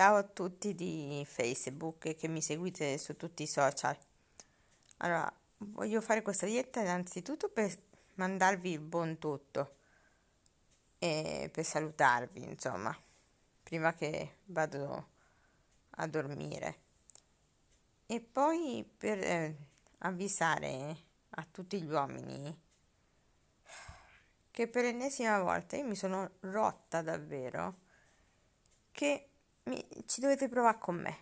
Ciao a tutti di Facebook e che mi seguite su tutti i social. Allora, voglio fare questa dieta innanzitutto per mandarvi il buon tutto e per salutarvi, insomma, prima che vado a dormire. E poi per eh, avvisare a tutti gli uomini che per l'ennesima volta io mi sono rotta davvero che mi, ci dovete provare con me,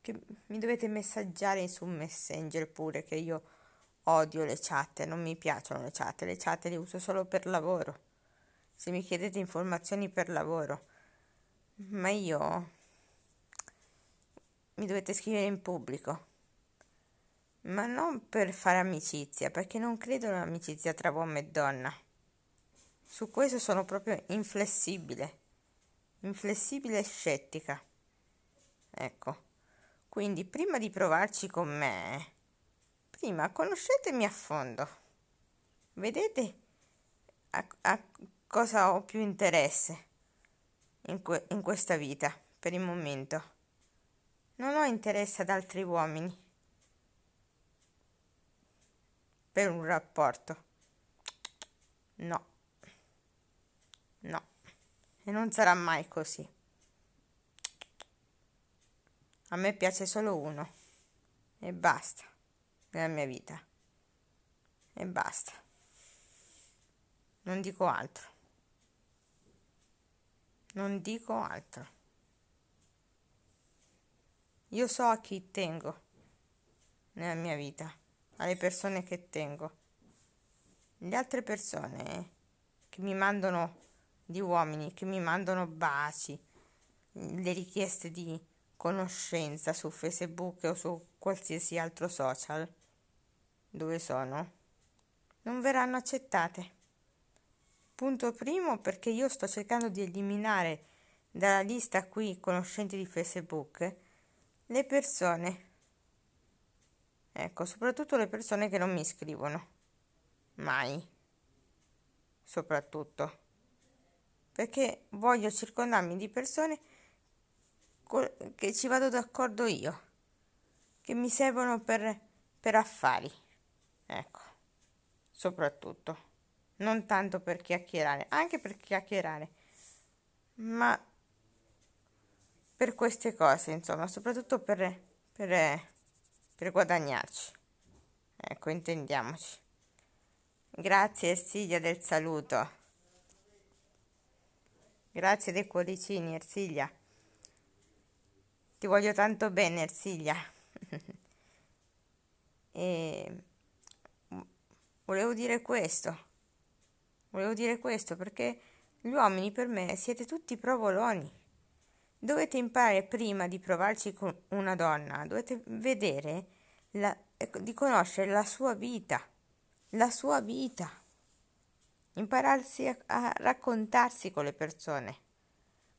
che mi dovete messaggiare su Messenger pure, che io odio le chat, non mi piacciono le chat, le chat le uso solo per lavoro, se mi chiedete informazioni per lavoro, ma io mi dovete scrivere in pubblico. Ma non per fare amicizia, perché non credo in all'amicizia tra uomo e donna. Su questo sono proprio inflessibile inflessibile e scettica. Ecco, quindi prima di provarci con me, prima conoscetemi a fondo. Vedete a, a cosa ho più interesse in, que- in questa vita, per il momento. Non ho interesse ad altri uomini per un rapporto. No. No e non sarà mai così. A me piace solo uno e basta nella mia vita. E basta. Non dico altro. Non dico altro. Io so a chi tengo nella mia vita, alle persone che tengo. Le altre persone che mi mandano di uomini che mi mandano baci, le richieste di conoscenza su Facebook o su qualsiasi altro social, dove sono, non verranno accettate. Punto primo perché io sto cercando di eliminare dalla lista qui conoscenti di Facebook le persone, ecco, soprattutto le persone che non mi scrivono, mai, soprattutto perché voglio circondarmi di persone che ci vado d'accordo io, che mi servono per, per affari, ecco, soprattutto, non tanto per chiacchierare, anche per chiacchierare, ma per queste cose, insomma, soprattutto per, per, per guadagnarci. Ecco, intendiamoci. Grazie Silvia del saluto. Grazie dei cuoricini, Ersilia. Ti voglio tanto bene, Ersilia. e volevo dire questo. Volevo dire questo perché gli uomini per me siete tutti provoloni. Dovete imparare prima di provarci con una donna, dovete vedere la, eh, di conoscere la sua vita, la sua vita impararsi a, a raccontarsi con le persone.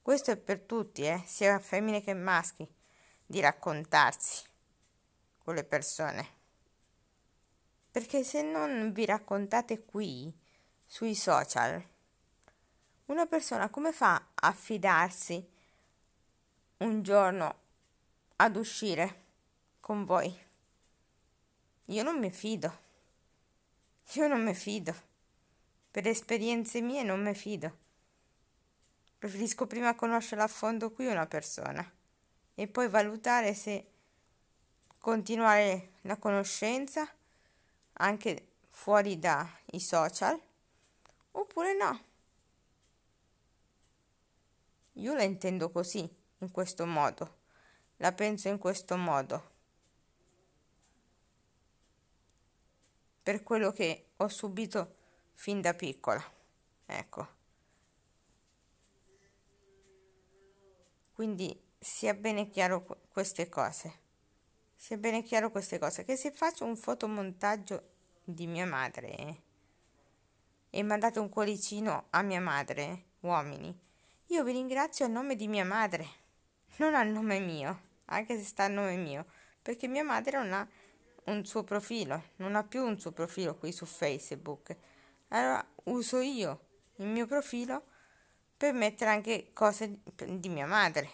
Questo è per tutti, eh, sia femmine che maschi, di raccontarsi con le persone. Perché se non vi raccontate qui, sui social, una persona come fa a fidarsi un giorno ad uscire con voi? Io non mi fido. Io non mi fido. Per esperienze mie non mi fido. Preferisco prima conoscere a fondo qui una persona e poi valutare se continuare la conoscenza anche fuori dai social oppure no. Io la intendo così, in questo modo, la penso in questo modo. Per quello che ho subito fin da piccola. Ecco. Quindi sia bene chiaro queste cose. Sia bene chiaro queste cose. Che se faccio un fotomontaggio di mia madre e mandate un cuoricino a mia madre, uomini, io vi ringrazio a nome di mia madre, non a nome mio, anche se sta a nome mio, perché mia madre non ha un suo profilo, non ha più un suo profilo qui su Facebook allora uso io il mio profilo per mettere anche cose di mia madre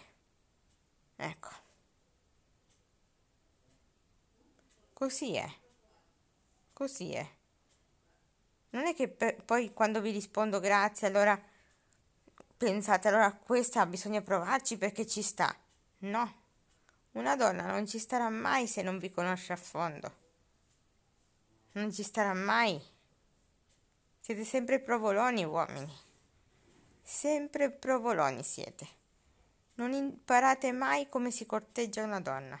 ecco così è così è non è che per, poi quando vi rispondo grazie allora pensate allora questa bisogna provarci perché ci sta no una donna non ci starà mai se non vi conosce a fondo non ci starà mai siete sempre provoloni, uomini. Sempre provoloni siete. Non imparate mai come si corteggia una donna.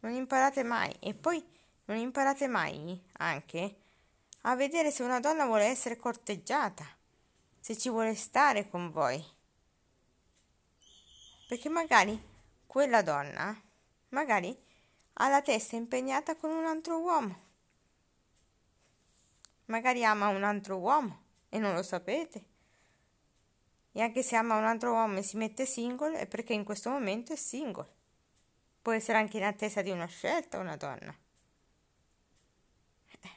Non imparate mai. E poi non imparate mai anche a vedere se una donna vuole essere corteggiata, se ci vuole stare con voi. Perché magari quella donna, magari ha la testa impegnata con un altro uomo. Magari ama un altro uomo e non lo sapete. E anche se ama un altro uomo e si mette single è perché in questo momento è single. Può essere anche in attesa di una scelta una donna. Eh.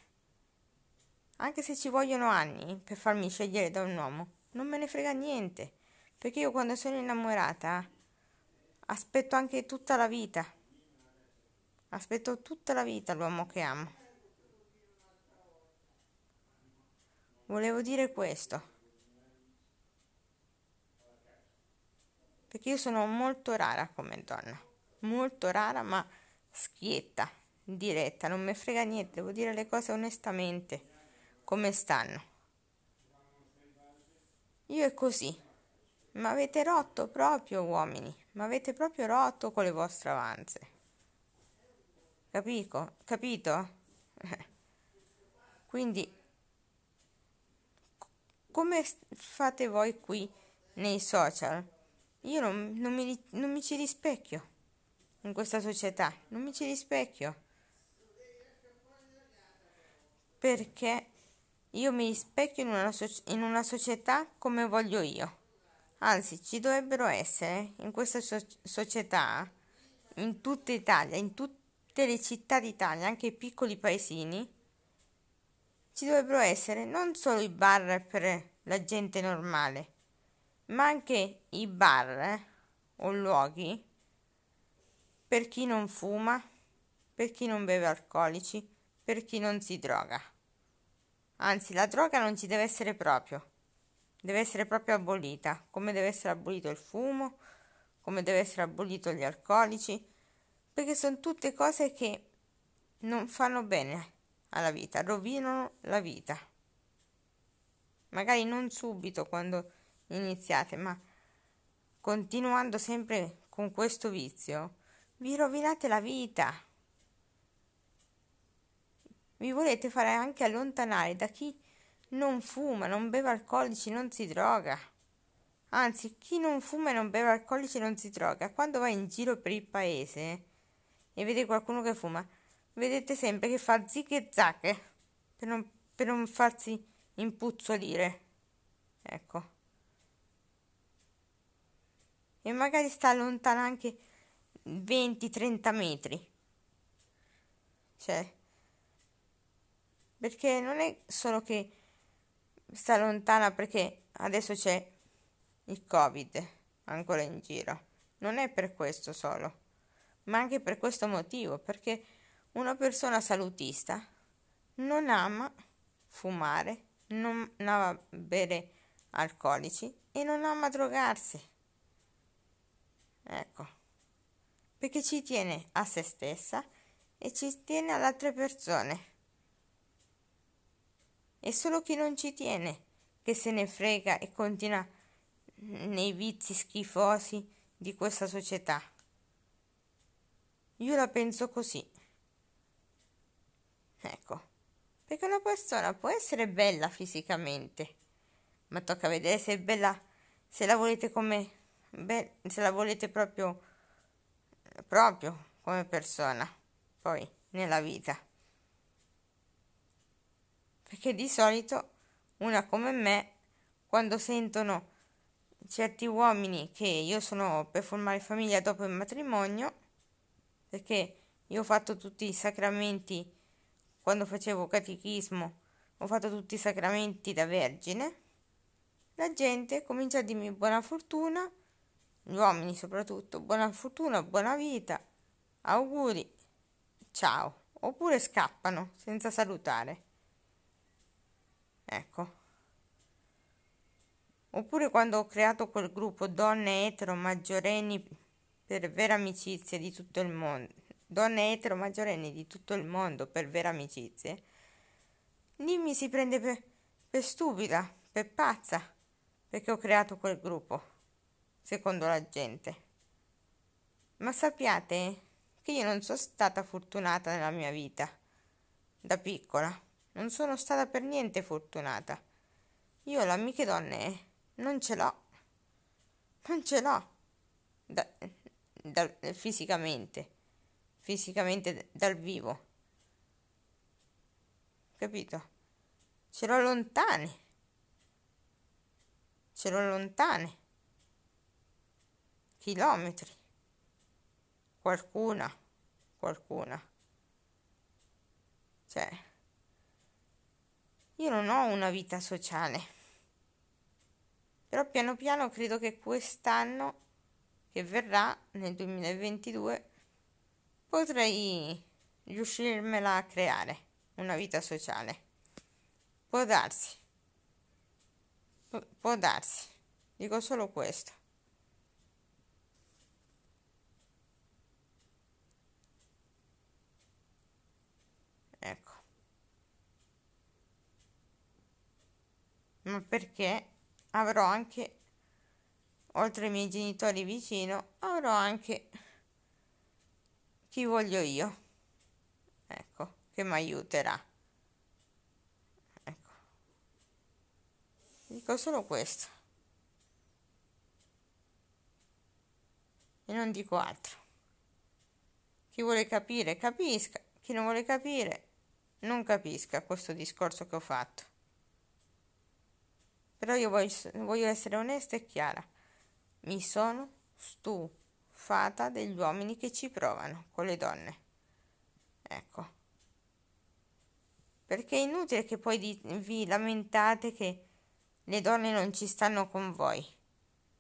Anche se ci vogliono anni per farmi scegliere da un uomo, non me ne frega niente, perché io quando sono innamorata aspetto anche tutta la vita. Aspetto tutta la vita l'uomo che amo. Volevo dire questo. Perché io sono molto rara come donna. Molto rara ma schietta, diretta, non mi frega niente, devo dire le cose onestamente, come stanno. Io è così. Ma avete rotto proprio, uomini. Ma avete proprio rotto con le vostre avanze. Capico? Capito? Quindi come fate voi qui nei social. Io non, non, mi, non mi ci rispecchio in questa società, non mi ci rispecchio. Perché io mi rispecchio in una, so- in una società come voglio io. Anzi, ci dovrebbero essere in questa so- società, in tutta Italia, in tutte le città d'Italia, anche i piccoli paesini, ci dovrebbero essere non solo i bar per la gente normale, ma anche i bar eh, o luoghi per chi non fuma, per chi non beve alcolici, per chi non si droga. Anzi, la droga non ci deve essere proprio, deve essere proprio abolita, come deve essere abolito il fumo, come deve essere abolito gli alcolici, perché sono tutte cose che non fanno bene alla vita, rovinano la vita. Magari non subito quando iniziate, ma continuando sempre con questo vizio, vi rovinate la vita. Vi volete fare anche allontanare da chi non fuma, non beve alcolici, non si droga. Anzi, chi non fuma e non beve alcolici non si droga. Quando va in giro per il paese e vede qualcuno che fuma, vedete sempre che fa zig e zac per non, per non farsi impuzzolire ecco e magari sta lontana anche 20-30 metri cioè perché non è solo che sta lontana perché adesso c'è il covid ancora in giro non è per questo solo ma anche per questo motivo perché una persona salutista non ama fumare, non ama bere alcolici e non ama drogarsi. Ecco, perché ci tiene a se stessa e ci tiene alle altre persone. E solo chi non ci tiene che se ne frega e continua nei vizi schifosi di questa società. Io la penso così. Ecco, perché una persona può essere bella fisicamente, ma tocca vedere se è bella, se la volete come, be- se la volete proprio, proprio come persona, poi nella vita. Perché di solito una come me, quando sentono certi uomini che io sono per formare famiglia dopo il matrimonio, perché io ho fatto tutti i sacramenti quando facevo catechismo, ho fatto tutti i sacramenti da vergine, la gente comincia a dirmi buona fortuna, gli uomini soprattutto, buona fortuna, buona vita, auguri, ciao, oppure scappano senza salutare. Ecco. Oppure quando ho creato quel gruppo donne etero maggiorenni per vera amicizia di tutto il mondo donne etero maggiorenni di tutto il mondo per vere amicizie, Nimmi si prende per, per stupida, per pazza, perché ho creato quel gruppo, secondo la gente. Ma sappiate che io non sono stata fortunata nella mia vita, da piccola. Non sono stata per niente fortunata. Io le amiche donne non ce l'ho. Non ce l'ho. Da, da, fisicamente fisicamente dal vivo. Capito? Ce l'ho lontane. Ce l'ho lontane. Chilometri. Qualcuna. Qualcuna. Cioè, io non ho una vita sociale. Però piano piano credo che quest'anno che verrà nel 2022 potrei riuscirmela a creare una vita sociale. Può darsi. Pu- può darsi. Dico solo questo. Ecco. Ma perché avrò anche, oltre ai miei genitori vicino, avrò anche chi voglio io ecco che mi aiuterà ecco dico solo questo e non dico altro chi vuole capire capisca chi non vuole capire non capisca questo discorso che ho fatto però io voglio, voglio essere onesta e chiara mi sono stupida fata degli uomini che ci provano con le donne. Ecco. Perché è inutile che poi vi lamentate che le donne non ci stanno con voi.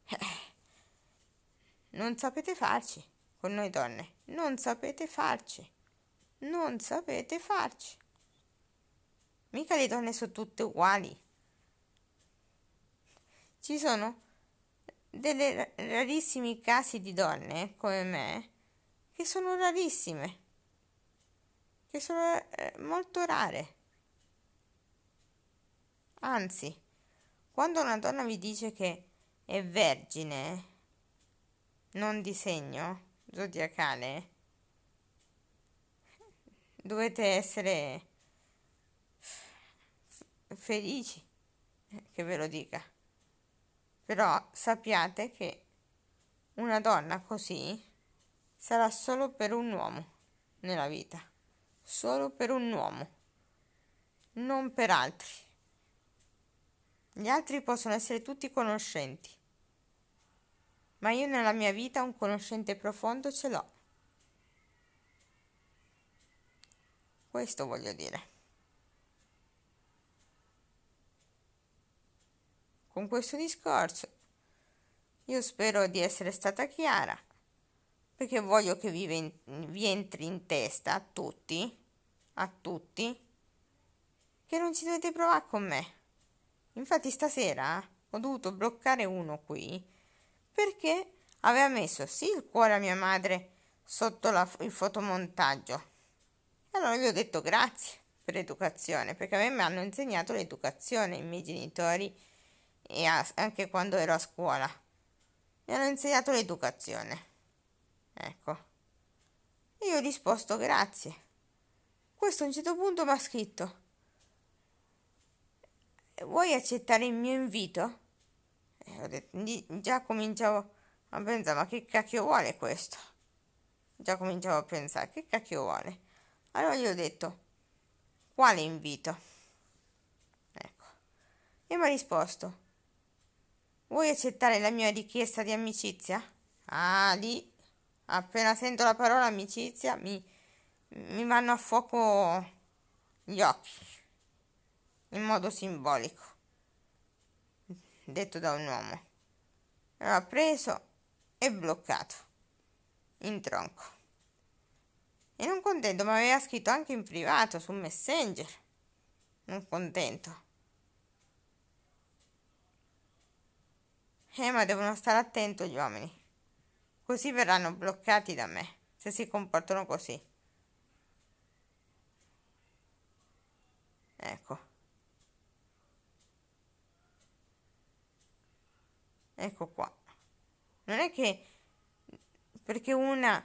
Eh, non sapete farci con noi donne. Non sapete farci. Non sapete farci. Mica le donne sono tutte uguali. Ci sono delle rarissimi casi di donne come me, che sono rarissime, che sono eh, molto rare. Anzi, quando una donna vi dice che è vergine, non di segno zodiacale, dovete essere felici che ve lo dica. Però sappiate che una donna così sarà solo per un uomo nella vita, solo per un uomo, non per altri. Gli altri possono essere tutti conoscenti, ma io nella mia vita un conoscente profondo ce l'ho. Questo voglio dire. con questo discorso. Io spero di essere stata chiara, perché voglio che vi, ven- vi entri in testa a tutti, a tutti, che non ci dovete provare con me. Infatti stasera eh, ho dovuto bloccare uno qui perché aveva messo sì il cuore a mia madre sotto la, il fotomontaggio. E allora gli ho detto grazie per l'educazione, perché a me mi hanno insegnato l'educazione i miei genitori e anche quando ero a scuola. Mi hanno insegnato l'educazione. Ecco. Io ho risposto grazie. Questo a un certo punto mi ha scritto. Vuoi accettare il mio invito? E detto, già cominciavo a pensare, ma che cacchio vuole questo? Già cominciavo a pensare, che cacchio vuole? Allora gli ho detto, quale invito? Ecco. E mi ha risposto, Vuoi accettare la mia richiesta di amicizia? Ah, lì, appena sento la parola amicizia, mi, mi vanno a fuoco gli occhi, in modo simbolico, detto da un uomo. L'ha preso e bloccato, in tronco. E non contento, ma aveva scritto anche in privato, su Messenger. Non contento. Eh, ma devono stare attenti gli uomini. Così verranno bloccati da me, se si comportano così. Ecco. Ecco qua. Non è che perché una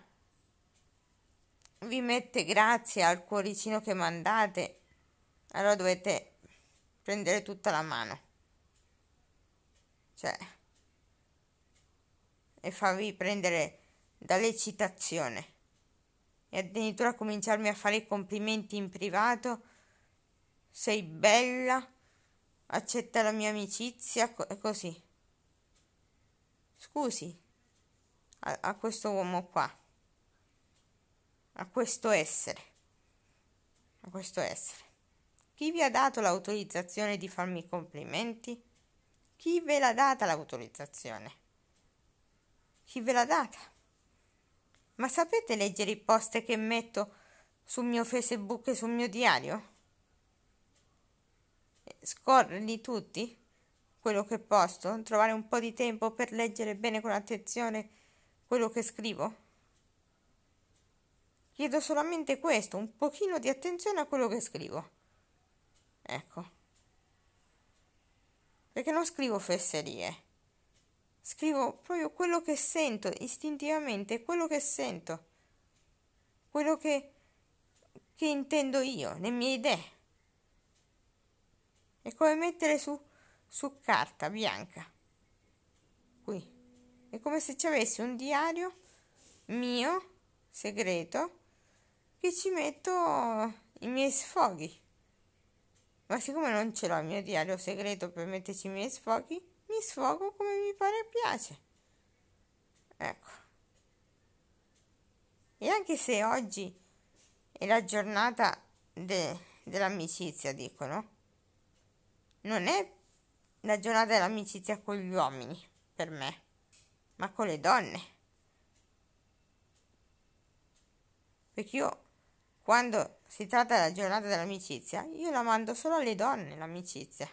vi mette grazie al cuoricino che mandate, allora dovete prendere tutta la mano. Cioè e farvi prendere dall'eccitazione e addirittura cominciarmi a fare complimenti in privato. Sei bella, accetta la mia amicizia, co- così. Scusi a, a questo uomo qua, a questo essere, a questo essere. Chi vi ha dato l'autorizzazione di farmi complimenti? Chi ve l'ha data l'autorizzazione? chi ve l'ha data? Ma sapete leggere i post che metto sul mio Facebook e sul mio diario? Eh, Scorrerli tutti, quello che posto, trovare un po' di tempo per leggere bene con attenzione quello che scrivo. Chiedo solamente questo, un pochino di attenzione a quello che scrivo. Ecco. Perché non scrivo fesserie scrivo proprio quello che sento, istintivamente quello che sento, quello che, che intendo io, le mie idee. È come mettere su, su carta bianca, qui. È come se ci avessi un diario mio, segreto, che ci metto i miei sfoghi. Ma siccome non ce l'ho il mio diario segreto per metterci i miei sfoghi, sfogo come mi pare e piace. Ecco. E anche se oggi è la giornata de, dell'amicizia, dicono, non è la giornata dell'amicizia con gli uomini, per me, ma con le donne. Perché io, quando si tratta della giornata dell'amicizia, io la mando solo alle donne, l'amicizia,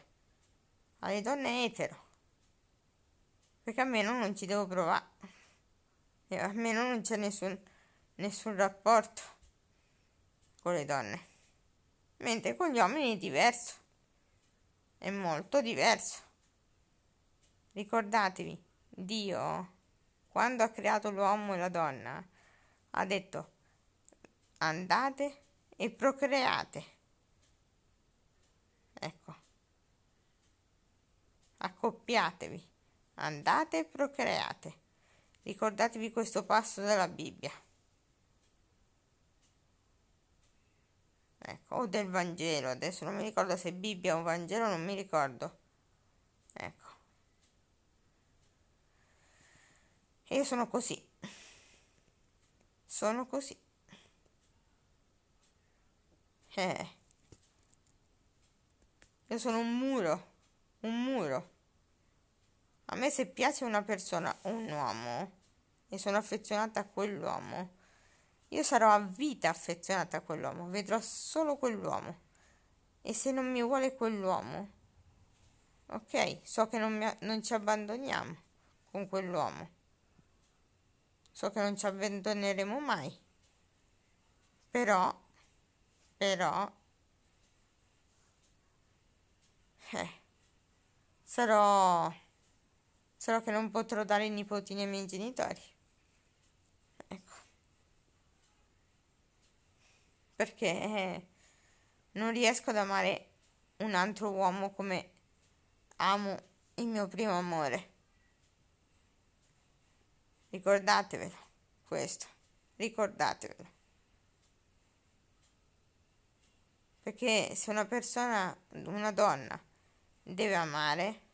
alle donne etero perché almeno non ci devo provare e almeno non c'è nessun, nessun rapporto con le donne mentre con gli uomini è diverso è molto diverso ricordatevi Dio quando ha creato l'uomo e la donna ha detto andate e procreate ecco accoppiatevi andate e procreate. Ricordatevi questo passo della Bibbia. Ecco, o del Vangelo, adesso non mi ricordo se Bibbia o Vangelo, non mi ricordo. Ecco. E io sono così. Sono così. Eh. Io sono un muro, un muro. A me se piace una persona, un uomo, e sono affezionata a quell'uomo, io sarò a vita affezionata a quell'uomo, vedrò solo quell'uomo. E se non mi vuole quell'uomo, ok, so che non, mi, non ci abbandoniamo con quell'uomo, so che non ci abbandoneremo mai, però, però, eh, sarò solo che non potrò dare i nipotini ai miei genitori. Ecco. Perché eh, non riesco ad amare un altro uomo come amo il mio primo amore. Ricordatevelo questo, ricordatevelo. Perché se una persona, una donna, deve amare,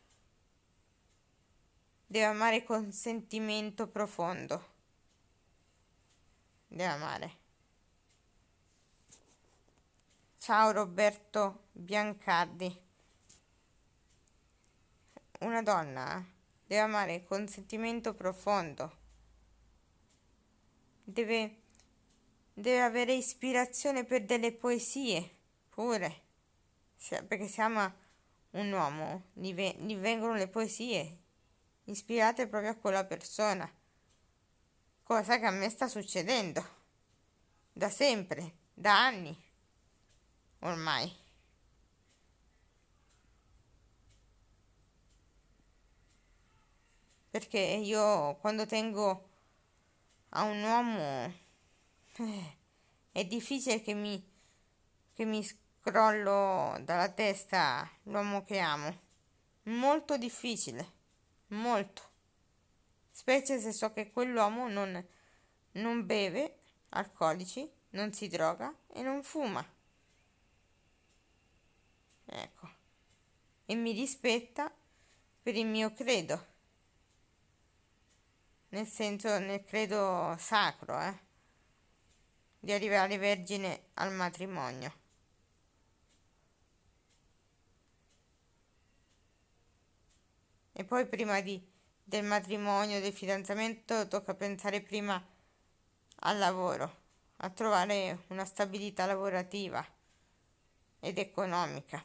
Deve amare con sentimento profondo. Deve amare. Ciao Roberto Biancardi. Una donna eh, deve amare con sentimento profondo. Deve, deve avere ispirazione per delle poesie, pure. Perché se ama un uomo, gli, ve, gli vengono le poesie, ispirate proprio a quella persona, cosa che a me sta succedendo da sempre, da anni ormai. Perché io quando tengo a un uomo eh, è difficile che mi, che mi scrollo dalla testa l'uomo che amo. Molto difficile molto, specie se so che quell'uomo non, non beve alcolici, non si droga e non fuma. Ecco, e mi rispetta per il mio credo, nel senso, nel credo sacro, eh, di arrivare vergine al matrimonio. E poi prima di, del matrimonio, del fidanzamento, tocca pensare prima al lavoro, a trovare una stabilità lavorativa ed economica.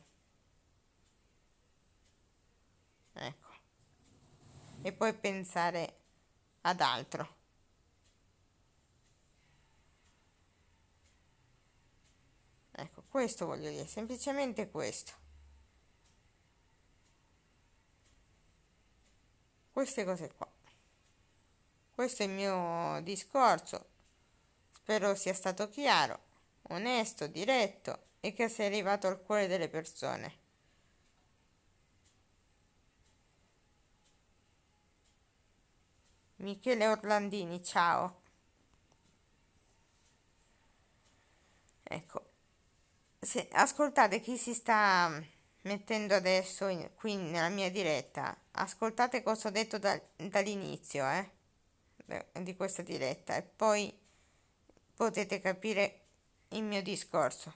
Ecco. E poi pensare ad altro. Ecco, questo voglio dire, semplicemente questo. queste cose qua questo è il mio discorso spero sia stato chiaro onesto diretto e che sia arrivato al cuore delle persone Michele Orlandini ciao ecco se ascoltate chi si sta mettendo adesso in, qui nella mia diretta. Ascoltate cosa ho detto da, dall'inizio eh, di questa diretta e poi potete capire il mio discorso.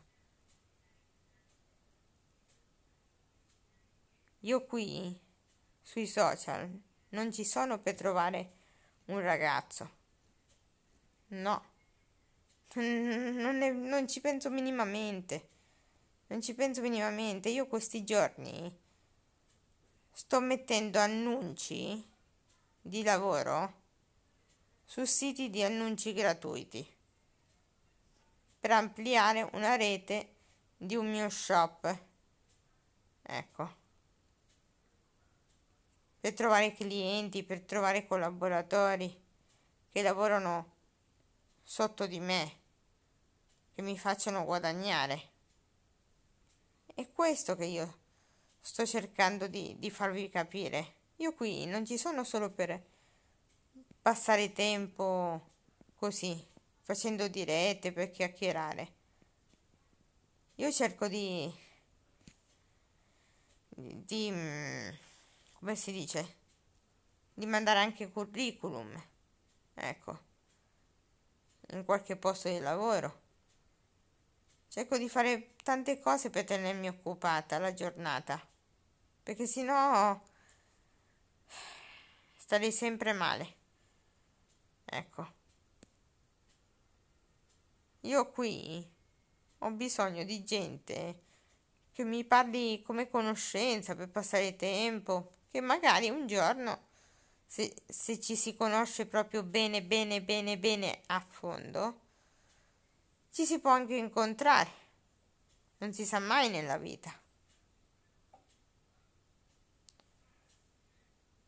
Io qui sui social non ci sono per trovare un ragazzo. No, non, è, non ci penso minimamente. Non ci penso minimamente. Io questi giorni sto mettendo annunci di lavoro su siti di annunci gratuiti per ampliare una rete di un mio shop. Ecco. Per trovare clienti, per trovare collaboratori che lavorano sotto di me, che mi facciano guadagnare. È questo che io sto cercando di, di farvi capire. Io qui non ci sono solo per passare tempo così, facendo dirette per chiacchierare. Io cerco di, di mm, come si dice di mandare anche curriculum ecco in qualche posto di lavoro cerco di fare tante cose per tenermi occupata la giornata, perché sennò starei sempre male. Ecco. Io qui ho bisogno di gente che mi parli come conoscenza per passare tempo, che magari un giorno, se, se ci si conosce proprio bene, bene, bene, bene a fondo, ci si può anche incontrare non si sa mai nella vita.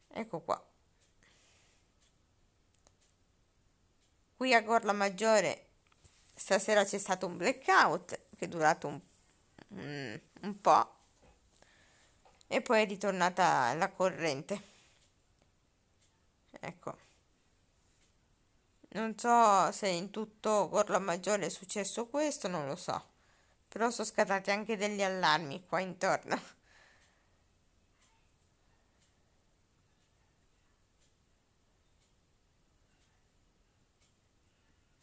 Ecco qua. Qui a Gorla Maggiore stasera c'è stato un blackout che è durato un, un, un po' e poi è ritornata la corrente. Ecco. Non so se in tutto Gorla Maggiore è successo questo, non lo so. Però sono scattati anche degli allarmi qua intorno.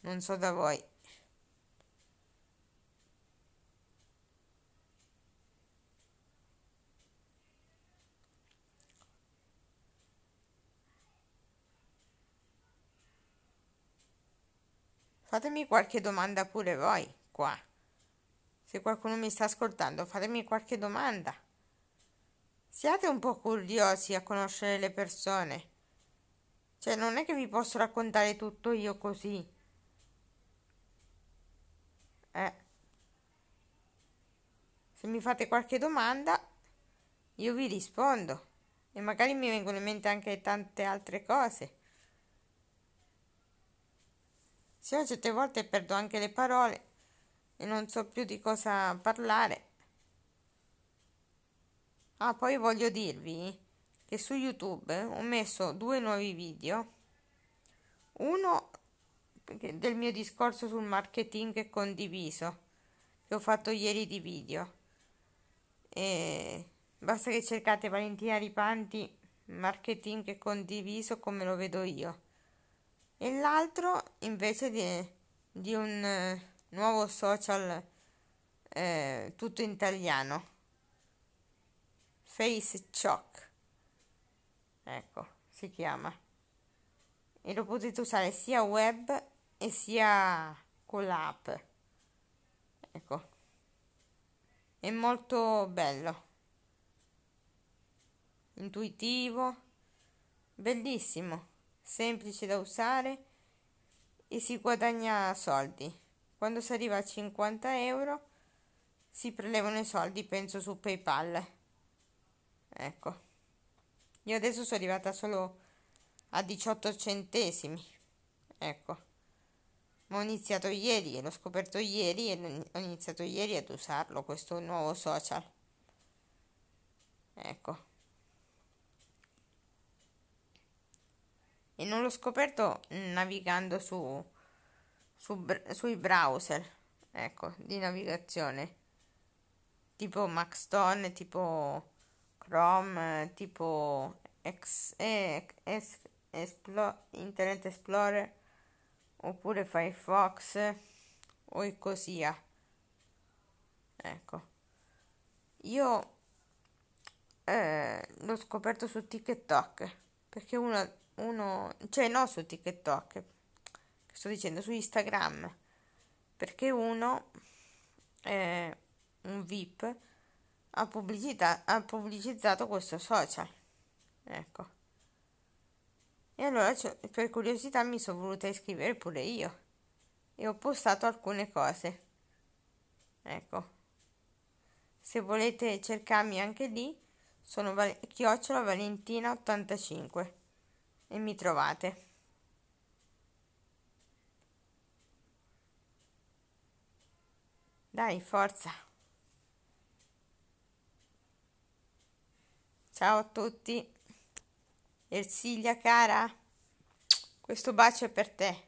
Non so da voi. Fatemi qualche domanda pure voi qua. Se qualcuno mi sta ascoltando, fatemi qualche domanda. Siate un po' curiosi a conoscere le persone. Cioè, non è che vi posso raccontare tutto io così. Eh. Se mi fate qualche domanda, io vi rispondo. E magari mi vengono in mente anche tante altre cose. Se no, certe volte perdo anche le parole e non so più di cosa parlare. Ah, poi voglio dirvi che su YouTube ho messo due nuovi video. Uno del mio discorso sul marketing condiviso che ho fatto ieri di video. E basta che cercate Valentina Ripanti marketing condiviso come lo vedo io. E l'altro invece di, di un nuovo social eh, tutto in italiano face shock ecco si chiama e lo potete usare sia web e sia con l'app ecco è molto bello intuitivo bellissimo semplice da usare e si guadagna soldi quando si arriva a 50 euro si prelevano i soldi, penso, su PayPal. Ecco. Io adesso sono arrivata solo a 18 centesimi. Ecco. Ma ho iniziato ieri, l'ho scoperto ieri e ho iniziato ieri ad usarlo, questo nuovo social. Ecco. E non l'ho scoperto navigando su su, sui browser ecco, di navigazione tipo Maxton, tipo Chrome, tipo Ex, eh, es, esplo, Internet Explorer oppure Firefox o così. Ecco, io eh, l'ho scoperto su TikTok perché uno, uno, cioè no su TikTok sto dicendo su Instagram perché uno eh, un VIP ha, pubblicità, ha pubblicizzato questo social ecco e allora per curiosità mi sono voluta iscrivere pure io e ho postato alcune cose ecco se volete cercarmi anche lì sono val- chiocciola valentina 85 e mi trovate Dai, forza. Ciao a tutti. Ersilia cara, questo bacio è per te,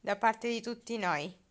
da parte di tutti noi.